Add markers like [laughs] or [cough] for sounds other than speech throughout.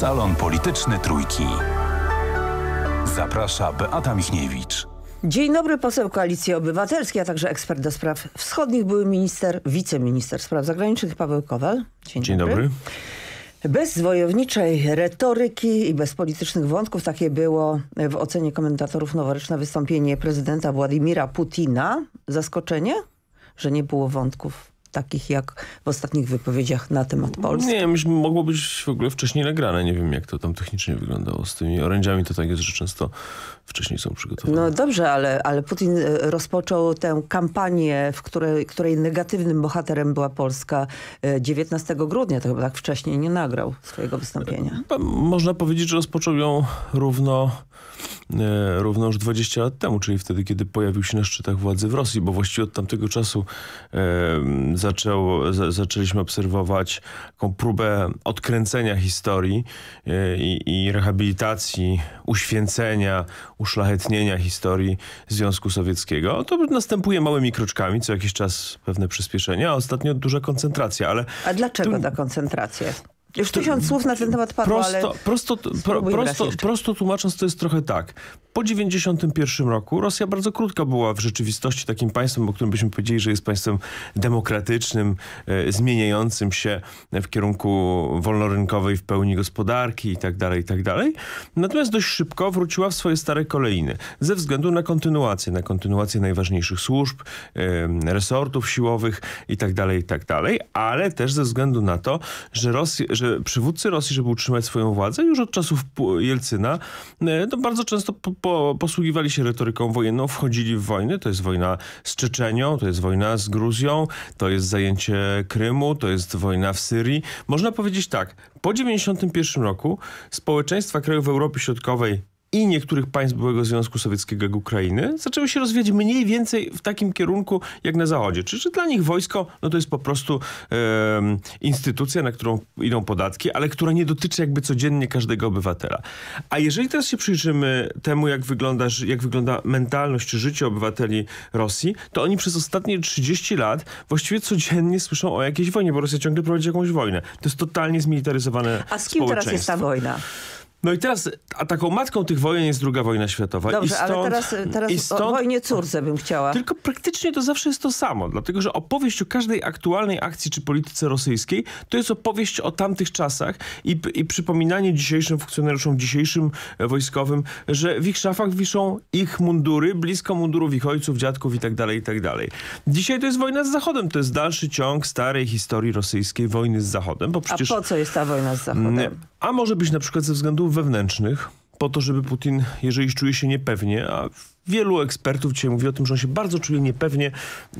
Salon Polityczny Trójki. Zaprasza Beata Michniewicz. Dzień dobry, poseł Koalicji Obywatelskiej, a także ekspert do spraw wschodnich, były minister, wiceminister spraw zagranicznych Paweł Kowal. Dzień, Dzień dobry. dobry. Bez wojowniczej retoryki i bez politycznych wątków, takie było w ocenie komentatorów noworoczne wystąpienie prezydenta Władimira Putina. Zaskoczenie, że nie było wątków takich jak w ostatnich wypowiedziach na temat Polski? Nie, myślę, mogło być w ogóle wcześniej nagrane. Nie wiem, jak to tam technicznie wyglądało z tymi orędziami. To tak jest, że często wcześniej są przygotowane. No dobrze, ale, ale Putin e, rozpoczął tę kampanię, w której, której negatywnym bohaterem była Polska 19 e, grudnia. To chyba tak wcześniej nie nagrał swojego wystąpienia. E, można powiedzieć, że rozpoczął ją równo E, równo już 20 lat temu, czyli wtedy, kiedy pojawił się na szczytach władzy w Rosji, bo właściwie od tamtego czasu e, zaczął, zaczęliśmy obserwować taką próbę odkręcenia historii e, i, i rehabilitacji, uświęcenia, uszlachetnienia historii Związku Sowieckiego. To następuje małymi kroczkami, co jakiś czas pewne przyspieszenia, a ostatnio duża koncentracja, ale... A dlaczego tu... ta koncentracja? Już tysiąc słów na ten temat padło, prosto, ale... Prosto, pro, prosto, prosto tłumacząc, to jest trochę tak. Po 91 roku Rosja bardzo krótko była w rzeczywistości takim państwem, o którym byśmy powiedzieli, że jest państwem demokratycznym, e, zmieniającym się w kierunku wolnorynkowej w pełni gospodarki i i tak dalej, tak dalej. Natomiast dość szybko wróciła w swoje stare kolejny ze względu na kontynuację, na kontynuację najważniejszych służb, e, resortów siłowych tak, tak dalej, ale też ze względu na to, że Rosja że przywódcy Rosji, żeby utrzymać swoją władzę, już od czasów Jelcyna, to e, no bardzo często po, po, posługiwali się retoryką wojenną, wchodzili w wojny. To jest wojna z Czeczenią, to jest wojna z Gruzją, to jest zajęcie Krymu, to jest wojna w Syrii. Można powiedzieć tak, po 1991 roku społeczeństwa krajów Europy Środkowej i niektórych państw byłego Związku Sowieckiego jak Ukrainy zaczęły się rozwijać mniej więcej w takim kierunku jak na Zachodzie. Czyli że dla nich wojsko no to jest po prostu e, instytucja, na którą idą podatki, ale która nie dotyczy jakby codziennie każdego obywatela. A jeżeli teraz się przyjrzymy temu, jak, wygląda, jak wygląda mentalność czy życie obywateli Rosji, to oni przez ostatnie 30 lat właściwie codziennie słyszą o jakiejś wojnie, bo Rosja ciągle prowadzi jakąś wojnę. To jest totalnie zmilitaryzowane A z kim teraz jest ta wojna? No i teraz, a taką matką tych wojen jest druga wojna światowa. Dobrze, stąd, ale teraz, teraz stąd, o wojnie córce bym chciała. Tylko praktycznie to zawsze jest to samo, dlatego że opowieść o każdej aktualnej akcji czy polityce rosyjskiej to jest opowieść o tamtych czasach i, i przypominanie dzisiejszym funkcjonariuszom, dzisiejszym e, wojskowym, że w ich szafach wiszą ich mundury, blisko mundurów ich ojców, dziadków i tak dalej, i tak dalej. Dzisiaj to jest wojna z Zachodem, to jest dalszy ciąg starej historii rosyjskiej wojny z Zachodem, bo przecież... A po co jest ta wojna z Zachodem? Mm, a może być na przykład ze względu wewnętrznych, po to, żeby Putin, jeżeli czuje się niepewnie, a wielu ekspertów dzisiaj mówi o tym, że on się bardzo czuje niepewnie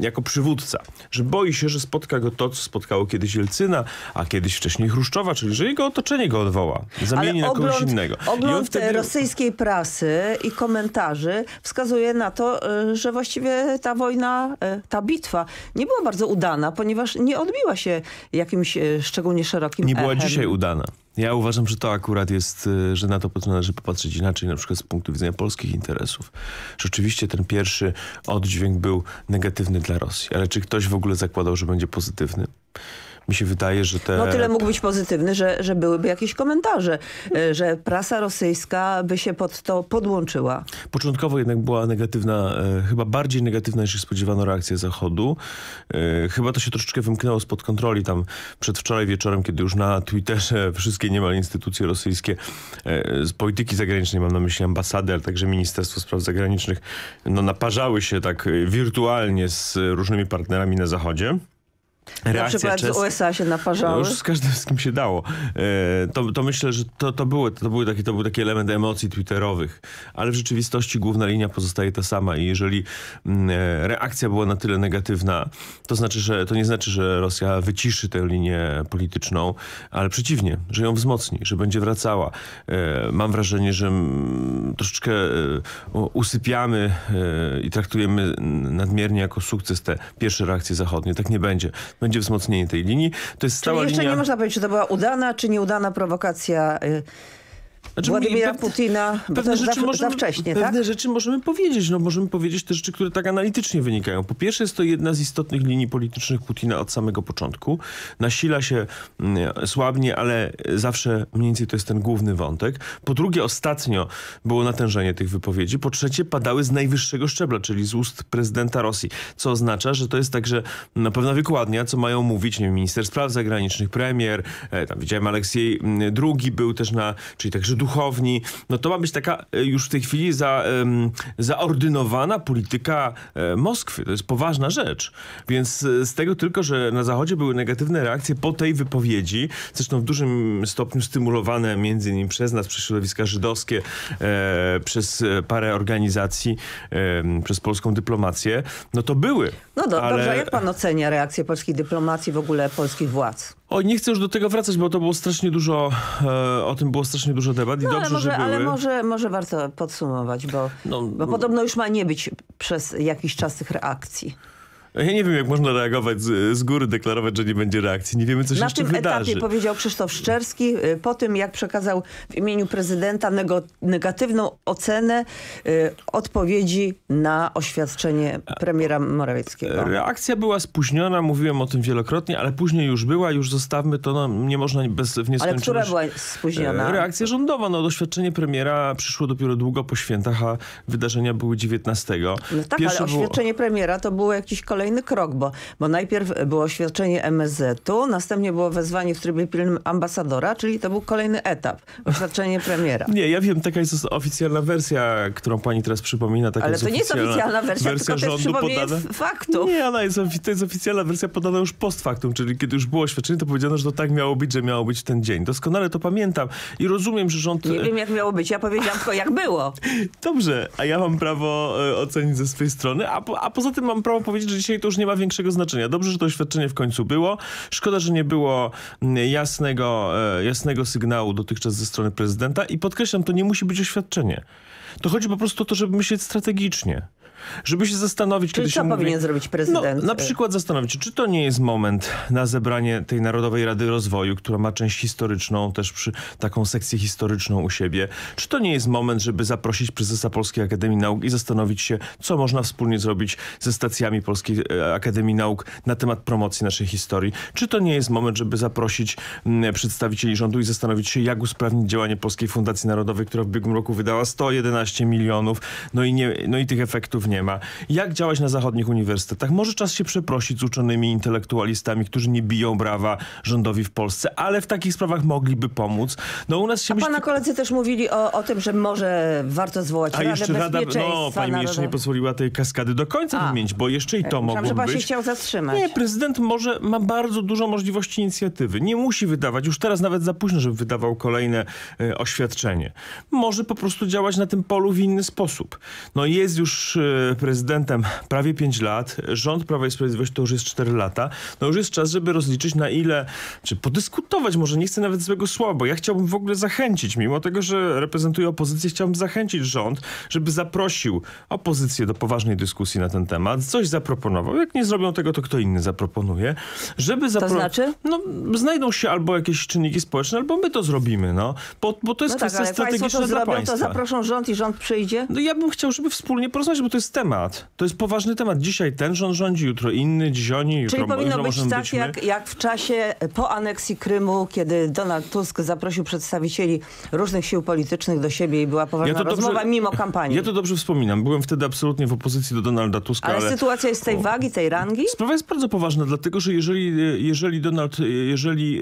jako przywódca, że boi się, że spotka go to, co spotkało kiedyś Jelcyna, a kiedyś wcześniej Chruszczowa, czyli że jego otoczenie go odwoła, zamieni ogląd, na kogoś innego. Ogląd wtedy... rosyjskiej prasy i komentarzy wskazuje na to, y, że właściwie ta wojna, y, ta bitwa nie była bardzo udana, ponieważ nie odbiła się jakimś y, szczególnie szerokim Nie echem. była dzisiaj udana. Ja uważam, że to akurat jest, y, że na to należy popatrzeć inaczej, na przykład z punktu widzenia polskich interesów. Rzeczywiście ten pierwszy oddźwięk był negatywny dla Rosji, ale czy ktoś w ogóle zakładał, że będzie pozytywny? mi się wydaje, że te... No tyle mógł być pozytywny, że, że byłyby jakieś komentarze, e, że prasa rosyjska by się pod to podłączyła. Początkowo jednak była negatywna, e, chyba bardziej negatywna niż się spodziewano reakcja Zachodu. E, chyba to się troszeczkę wymknęło spod kontroli tam przedwczoraj wieczorem, kiedy już na Twitterze [laughs] wszystkie niemal instytucje rosyjskie z polityki zagranicznej, mam na myśli ambasady, ale także Ministerstwo Spraw Zagranicznych, no naparzały się tak wirtualnie z różnymi partnerami na Zachodzie. Reakcja na przykład z USA się naparzały. No, już z każdym, z kim się dało. E, to, to myślę, że to, to, były, to, były taki, to był taki element emocji twitterowych. Ale w rzeczywistości główna linia pozostaje ta sama i jeżeli mm, e, reakcja była na tyle negatywna, to, znaczy, że, to nie znaczy, że Rosja wyciszy tę linię polityczną, ale przeciwnie, że ją wzmocni, że będzie wracała. E, mam wrażenie, że mm, troszeczkę usypiamy i traktujemy nadmiernie jako sukces te pierwsze reakcje zachodnie. Tak nie będzie będzie wzmocnienie tej linii. To jest Czyli stała jeszcze linia... nie można powiedzieć, czy to była udana, czy nieudana prowokacja y, znaczy, Władimira pewne, Putina, pewne rzeczy możemy, za wcześnie, Pewne tak? rzeczy możemy powiedzieć, no możemy powiedzieć te rzeczy, które tak analitycznie wynikają. Po pierwsze jest to jedna z istotnych linii politycznych Putina od samego początku. Nasila się mm, słabnie, ale zawsze mniej więcej to jest ten główny wątek. Po drugie ostatnio było natężenie tych wypowiedzi. Po trzecie padały z najwyższego szczebla, czyli z ust prezydenta Rosji, co oznacza, że to jest także na pewna wykładnia, co mają mówić, nie wiem, minister spraw zagranicznych, premier, e, tam widziałem Aleksiej II mm, był też na, czyli także duch duchowni. No to ma być taka e, już w tej chwili za, zaordynowana polityka e, Moskwy. To jest poważna rzecz. Więc e, z tego tylko, że na Zachodzie były negatywne reakcje po tej wypowiedzi, zresztą w dużym stopniu stymulowane między innymi przez nas, przez środowiska żydowskie, przez parę organizacji, przez polską dyplomację, no to były. No do, ale... dobrze, jak pan ocenia reakcję polskiej dyplomacji, w ogóle polskich władz? Oj, nie chcę już do tego wracać, bo to było strasznie dużo, o tym było strasznie dużo debat temat i no, dobrze, może, że były. Ale może, może warto podsumować, bo, no, bo podobno już ma nie być przez jakiś czas tych reakcji. No ja nie wiem, jak można reagować z, z góry, deklarować, że nie będzie reakcji. Nie wiemy, co się Na jeszcze wydarzy. Na tym etapie powiedział Krzysztof Szczerski y, po tym, jak przekazał w imieniu prezydenta negatywną ocenę y, odpowiedzi na oświadczenie premiera Morawieckiego. Reakcja była spóźniona, mówiłem o tym wielokrotnie, ale później już była, już zostawmy to, no, nie można bez w Ale która była spóźniona? E, reakcja rządowa, no doświadczenie premiera przyszło dopiero długo po świętach, a wydarzenia były 19. No tak, Pierwsze ale oświadczenie było... premiera to było jakiś kolejny kolejny krok, bo, bo najpierw było oświadczenie MSZ-u, następnie było wezwanie w trybie pilnym ambasadora, czyli to był kolejny etap, oświadczenie [laughs] premiera. Nie, ja wiem, taka jest oficjalna wersja, którą pani teraz przypomina. Taka Ale to nie jest oficjalna wersja, wersja tylko rządu też faktu. Nie, ona jest, to jest oficjalna wersja podana już post factum, czyli kiedy już było oświadczenie, to powiedziano, że to tak miało być, że miało być ten dzień. Doskonale to pamiętam i rozumiem, że rząd... Nie e, wiem, jak miało być, ja powiedziałam tylko, jak było. [laughs] Dobrze, a ja mam prawo e, ocenić ze swojej strony, a, po, a poza tym mam prawo powiedzieć, że dzisiaj to już nie ma większego znaczenia. Dobrze, że to oświadczenie w końcu było. Szkoda, że nie było mm, jasnego, e, jasnego sygnału dotychczas ze strony prezydenta i podkreślam, to nie musi być oświadczenie. To chodzi po prostu o to, żeby myśleć strategicznie. Żeby się zastanowić, Czyli kiedy co powinien zrobić no, prezydent? No, na y? przykład zastanowić się, czy to nie jest moment na zebranie tej Narodowej Rady Rozwoju, która ma część historyczną, też przy taką sekcję historyczną u siebie. Czy to nie jest moment, żeby zaprosić prezesa Polskiej Akademii Nauk i zastanowić się, co można wspólnie zrobić ze stacjami Polskiej y, Akademii Nauk na temat promocji naszej historii? Czy to nie jest moment, żeby zaprosić mm, przedstawicieli rządu i zastanowić się, jak usprawnić działanie Polskiej Fundacji Narodowej, która w ubiegłym roku wydała 111 milionów, no i, nie, no i tych efektów nie ma. Jak działać na zachodnich uniwersytetach? Może czas się przeprosić z uczonymi intelektualistami, którzy nie biją brawa rządowi w Polsce, ale w takich sprawach mogliby pomóc. No u nas się A myśli... pana koledzy też mówili o, o tym, że może warto zwołać A Radę jeszcze Rada... No, pani mi jeszcze nie pozwoliła tej kaskady do końca A. wymienić, bo jeszcze i to mogło być. że pan się chciał zatrzymać. Nie, prezydent może, ma bardzo dużo możliwości inicjatywy. Nie musi wydawać, już teraz nawet za późno, żeby wydawał kolejne y, oświadczenie. Może po prostu działać na tym polu w inny sposób. No jest już e, prezydentem prawie 5 lat, rząd Prawa i Sprawiedliwości to już jest 4 lata, no już jest czas, żeby rozliczyć na ile, czy podyskutować, może nie chcę nawet złego słowa, bo ja chciałbym w ogóle zachęcić, mimo tego, że reprezentuję opozycję, chciałbym zachęcić rząd, żeby zaprosił opozycję do poważnej dyskusji na ten temat, coś zaproponował. Jak nie zrobią tego, to kto inny zaproponuje, żeby zaproponował... To znaczy? No, znajdą się albo jakieś czynniki społeczne, albo my to zrobimy, no. Bo, bo to jest no tak, kwestia tak, strategiczna to dla zrobią, państwa. to zaproszą rząd i rząd przyjdzie? No ja bym chciał, żeby wspólnie porozmawiać, bo to jest jest temat. To jest poważny temat. Dzisiaj ten rząd rządzi, jutro inny, dziś oni, jutro Czyli powinno być tak, być jak, jak, w czasie e, po aneksji Krymu, kiedy Donald Tusk zaprosił przedstawicieli różnych sił politycznych do siebie i była poważna ja rozmowa dobrze, mimo kampanii. Ja to dobrze wspominam. Byłem wtedy absolutnie w opozycji do Donalda Tuska. Ale, ale sytuacja jest tej o, wagi, tej rangi? Sprawa jest bardzo poważna, dlatego że jeżeli, e, jeżeli Donald, e, jeżeli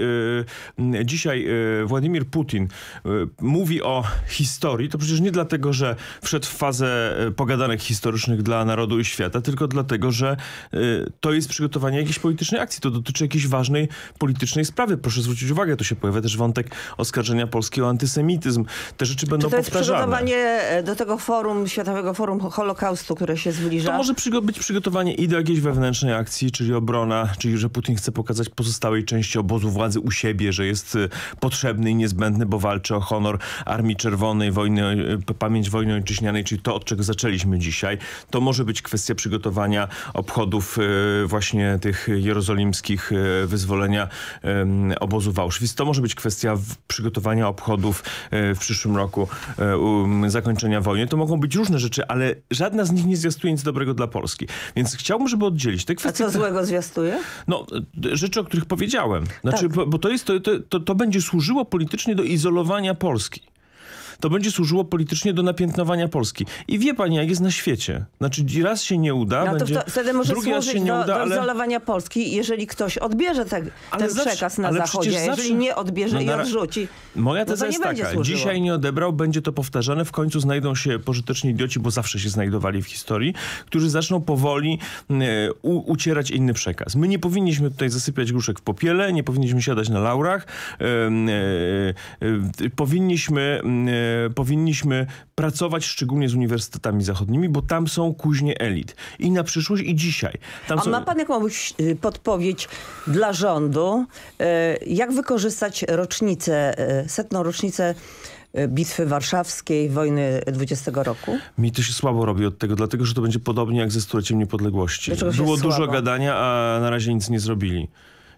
e, dzisiaj e, Władimir Putin e, mówi o historii, to przecież nie dlatego, że wszedł w fazę pogadanek historycznych, dla narodu i świata, tylko dlatego, że y, to jest przygotowanie jakiejś politycznej akcji. To dotyczy jakiejś ważnej politycznej sprawy. Proszę zwrócić uwagę, tu się pojawia też wątek oskarżenia Polski o antysemityzm. Te rzeczy będą powtarzane. to jest powtarzane. przygotowanie e, do tego forum, Światowego Forum Holokaustu, które się zbliża? To może przygo być przygotowanie i do jakiejś wewnętrznej akcji, czyli obrona, czyli że Putin chce pokazać pozostałej części obozu władzy u siebie, że jest y, potrzebny i niezbędny, bo walczy o honor Armii Czerwonej, wojny, y, pamięć wojny ojczyźnianej, czyli to, od czego zaczęliśmy dzisiaj. To może być kwestia przygotowania obchodów e, właśnie tych jerozolimskich e, wyzwolenia obozu w Auschwitz. To może być kwestia przygotowania obchodów e, w przyszłym roku um, zakończenia wojny. To mogą być różne rzeczy, ale żadna z nich nie zwiastuje nic dobrego dla Polski. Więc chciałbym, żeby oddzielić te kwestie. A co złego zwiastuje? No, rzeczy, o których powiedziałem. Znaczy, tak. bo, bo to jest, to, to, to będzie służyło politycznie do izolowania Polski to będzie służyło politycznie do napiętnowania Polski. I wie pani, jak jest na świecie. Znaczy raz się nie uda, no, będzie, to wtedy może drugi raz się nie do, uda, do, izolowania ale... Polski, jeżeli ktoś odbierze te, ten zawsze, przekaz na Zachodzie. Zawsze... Jeżeli nie odbierze no, i odrzuci, Moja no teza no jest taka, służyło. dzisiaj nie odebrał, będzie to powtarzane, w końcu znajdą się pożyteczni idioci, bo zawsze się znajdowali w historii, którzy zaczną powoli mm, e, u, ucierać inny przekaz. My nie powinniśmy tutaj zasypiać gruszek w popiele, nie powinniśmy siadać na laurach, e, e, powinniśmy mm, E, powinniśmy pracować szczególnie z uniwersytetami zachodnimi, bo tam są kuźnie elit. I na przyszłość, i dzisiaj. Tam A są... ma pan jakąś y, podpowiedź dla rządu, e, jak wykorzystać rocznicę, e, setną rocznicę Bitwy Warszawskiej, wojny 20 roku? Mi to się słabo robi od tego, dlatego że to będzie podobnie jak ze stuleciem niepodległości. Było dużo gadania, a na razie nic nie zrobili.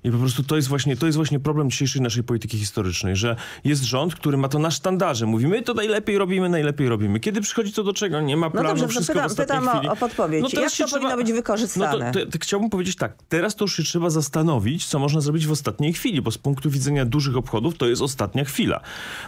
I po prostu to jest właśnie, to jest właśnie problem dzisiejszej naszej polityki historycznej, że jest rząd, który ma to na sztandarze. Mówimy, to najlepiej robimy, najlepiej robimy. Kiedy przychodzi to do czego? Nie ma no planu, no dobrze, wszystko pytam, w pytam chwili. o, o podpowiedź. No Jak to trzeba, powinno być wykorzystane? No to, to, to, chciałbym powiedzieć tak, teraz to już się trzeba zastanowić, co można zrobić w ostatniej chwili, bo z punktu widzenia dużych obchodów to jest ostatnia chwila.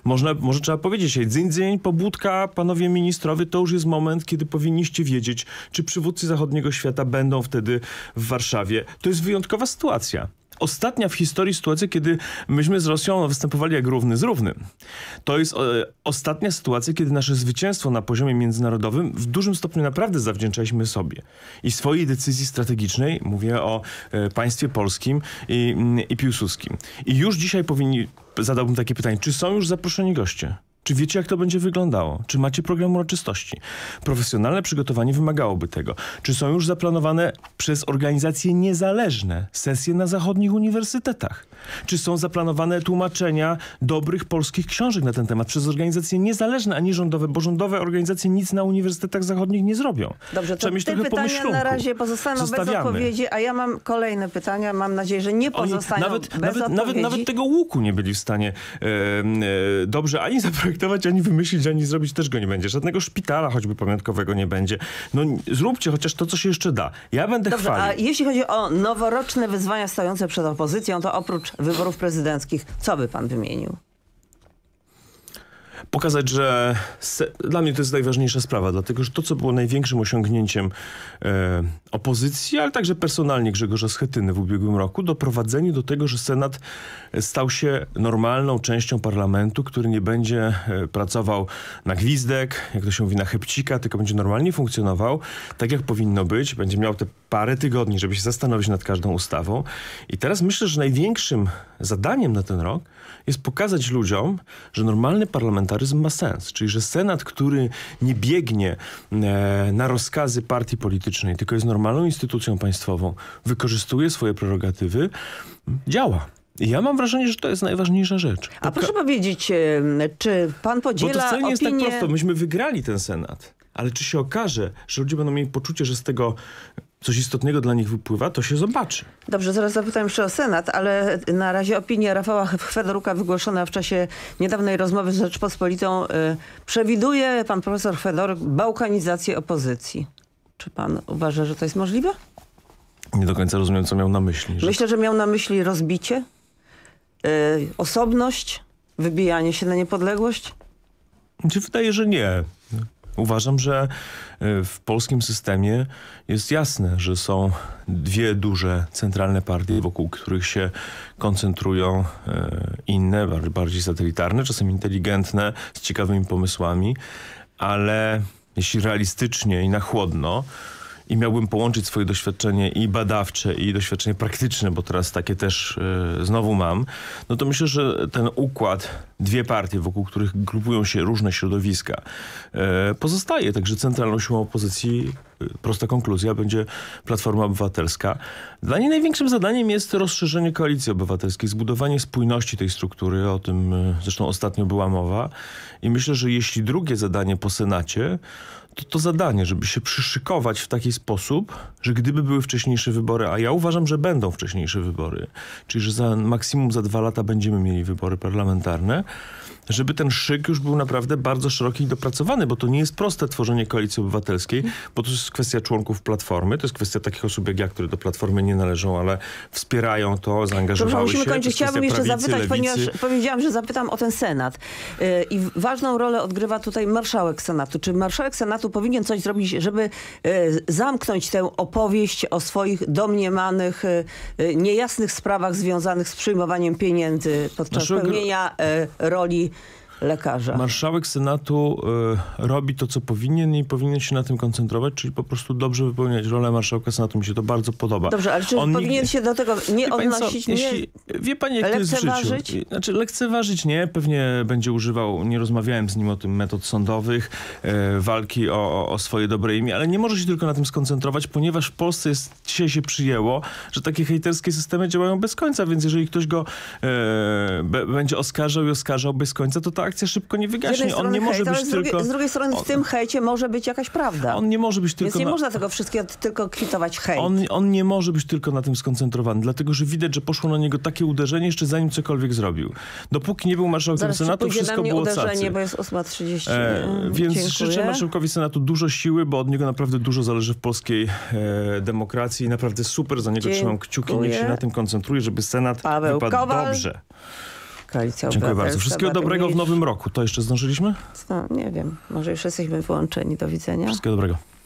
Można, może trzeba powiedzieć, dzień dzień, pobudka, panowie ministrowie, to już jest moment, kiedy powinniście wiedzieć, czy przywódcy zachodniego świata będą wtedy w Warszawie. To jest wyjątkowa sytuacja ostatnia w historii sytuacja, kiedy myśmy z Rosją występowali jak równy z równym. To jest e, ostatnia sytuacja, kiedy nasze zwycięstwo na poziomie międzynarodowym w dużym stopniu naprawdę zawdzięczaliśmy sobie. I swojej decyzji strategicznej, mówię o e, państwie polskim i, mm, i Piłsudskim. I już dzisiaj powinni, zadałbym takie pytanie, czy są już zaproszeni goście? Czy wiecie, jak to będzie wyglądało? Czy macie program uroczystości? Profesjonalne przygotowanie wymagałoby tego. Czy są już zaplanowane przez organizacje niezależne sesje na zachodnich uniwersytetach? Czy są zaplanowane tłumaczenia dobrych polskich książek na ten temat przez organizacje niezależne, a nie rządowe? Bo rządowe organizacje nic na uniwersytetach zachodnich nie zrobią. Dobrze, Trzeba to mieć te pytania na razie pozostaną Zostawiamy. bez odpowiedzi, a ja mam kolejne pytania. Mam nadzieję, że nie pozostaną Oni nawet, bez nawet, odpowiedzi. Nawet, nawet tego łuku nie byli w stanie e, e, dobrze ani zaprojektować, zaprojektować, ani wymyślić, ani zrobić też go nie będzie. Żadnego szpitala choćby pamiątkowego nie będzie. No zróbcie chociaż to, co się jeszcze da. Ja będę Dobrze, chwalił. a jeśli chodzi o noworoczne wyzwania stojące przed opozycją, to oprócz wyborów prezydenckich, co by pan wymienił? pokazać, że dla mnie to jest najważniejsza sprawa, dlatego że to, co było największym osiągnięciem e, opozycji, ale także personalnie Grzegorza Schetyny w ubiegłym roku, doprowadzenie do tego, że Senat stał się normalną częścią parlamentu, który nie będzie e, pracował na gwizdek, jak to się mówi, na chybcika, tylko będzie normalnie funkcjonował, tak jak powinno być, będzie miał te parę tygodni, żeby się zastanowić nad każdą ustawą. I teraz myślę, że największym zadaniem na ten rok jest pokazać ludziom, że normalny parlament parlamentaryzm ma sens. Czyli, że Senat, który nie biegnie e, na rozkazy partii politycznej, tylko jest normalną instytucją państwową, wykorzystuje swoje prerogatywy, działa. Ja mam wrażenie, że to jest najważniejsza rzecz. Poka A proszę powiedzieć, e, czy pan podziela Bo to wcale nie opinię... jest tak prosto. Myśmy wygrali ten Senat. Ale czy się okaże, że ludzie będą mieli poczucie, że z tego coś istotnego dla nich wypływa, to się zobaczy. Dobrze, zaraz zapytam jeszcze o Senat, ale na razie opinia Rafała Chwedoruka wygłoszona w czasie niedawnej rozmowy z Rzeczpospolitą y, przewiduje pan profesor Chwedoruk bałkanizację opozycji. Czy pan uważa, że to jest możliwe? Nie do końca rozumiem, co miał na myśli. Że... Myślę, że miał na myśli rozbicie, y, osobność, wybijanie się na niepodległość. Czy wydaje, że nie. Uważam, że e, w polskim systemie jest jasne, że są dwie duże centralne partie, wokół których się koncentrują e, inne, bardziej satelitarne, czasem inteligentne, z ciekawymi pomysłami, ale jeśli realistycznie i na chłodno, i miałbym połączyć swoje doświadczenie i badawcze, i doświadczenie praktyczne, bo teraz takie też e, znowu mam, no to myślę, że ten układ, dwie partie, wokół których grupują się różne środowiska, e, pozostaje. Także centralną siłą opozycji, e, prosta konkluzja, będzie Platforma Obywatelska. Dla niej największym zadaniem jest rozszerzenie koalicji obywatelskiej, zbudowanie spójności tej struktury, o tym zresztą ostatnio była mowa. I myślę, że jeśli drugie zadanie po Senacie, to to zadanie, żeby się przyszykować w taki sposób, że gdyby były wcześniejsze wybory, a ja uważam, że będą wcześniejsze wybory, czyli że za maksimum za dwa lata będziemy mieli wybory parlamentarne, żeby ten szyk już był naprawdę bardzo szeroki i dopracowany, bo to nie jest proste tworzenie koalicji obywatelskiej, bo to jest kwestia członków Platformy, to jest kwestia takich osób jak ja, które do Platformy nie należą, ale wspierają to, zaangażowały Dobrze, musimy się. kończyć. Chciałabym jeszcze prawicy, zapytać, lewicy. ponieważ powiedziałam, że zapytam o ten Senat. Y, I ważną rolę odgrywa tutaj marszałek Senatu. Czy marszałek Senatu powinien coś zrobić, żeby y, zamknąć tę opowieść o swoich domniemanych, y, niejasnych sprawach związanych z przyjmowaniem pieniędzy podczas Naszego... Znaczy, pełnienia roli lekarza. Marszałek Senatu y, robi to, co powinien i powinien się na tym koncentrować, czyli po prostu dobrze wypełniać rolę marszałka Senatu. Mi się to bardzo podoba. Dobrze, ale czy On powinien się do tego nie wie odnosić? Co, nie... Jeśli, wie pani, jak to jest w życiu. Znaczy, lekceważyć nie, pewnie będzie używał, nie rozmawiałem z nim o tym, metod sądowych, y, walki o, o swoje dobre imię, ale nie może się tylko na tym skoncentrować, ponieważ w Polsce jest, dzisiaj się przyjęło, że takie hejterskie systemy działają bez końca, więc jeżeli ktoś go y, będzie oskarżał i oskarżał bez końca, to tak reakcja szybko nie wygaśnie. On nie może hejt, być tylko... Z drugiej, z drugiej strony w tym hejcie może być jakaś prawda. On nie może być tylko... Więc nie na... można tego wszystkiego tylko kwitować hejt. On, on nie może być tylko na tym skoncentrowany, dlatego że widać, że poszło na niego takie uderzenie jeszcze zanim cokolwiek zrobił. Dopóki nie był marszałkiem Zaraz Senatu, wszystko było uderzenie, cacy. bo jest 8.30. E, mm, więc Dziękuję. życzę marszałkowi Senatu dużo siły, bo od niego naprawdę dużo zależy w polskiej e, demokracji i naprawdę super za niego Dziękuję. trzymam kciuki. Niech się na tym koncentruje, żeby Senat Paweł wypadł Kowal. dobrze. Koalicja Obywatelska. Dziękuję bardzo. Wszystkiego dobrego w nowym roku. To jeszcze zdążyliśmy? Co? No, nie wiem. Może już jesteśmy wyłączeni. Do widzenia. Wszystkiego dobrego.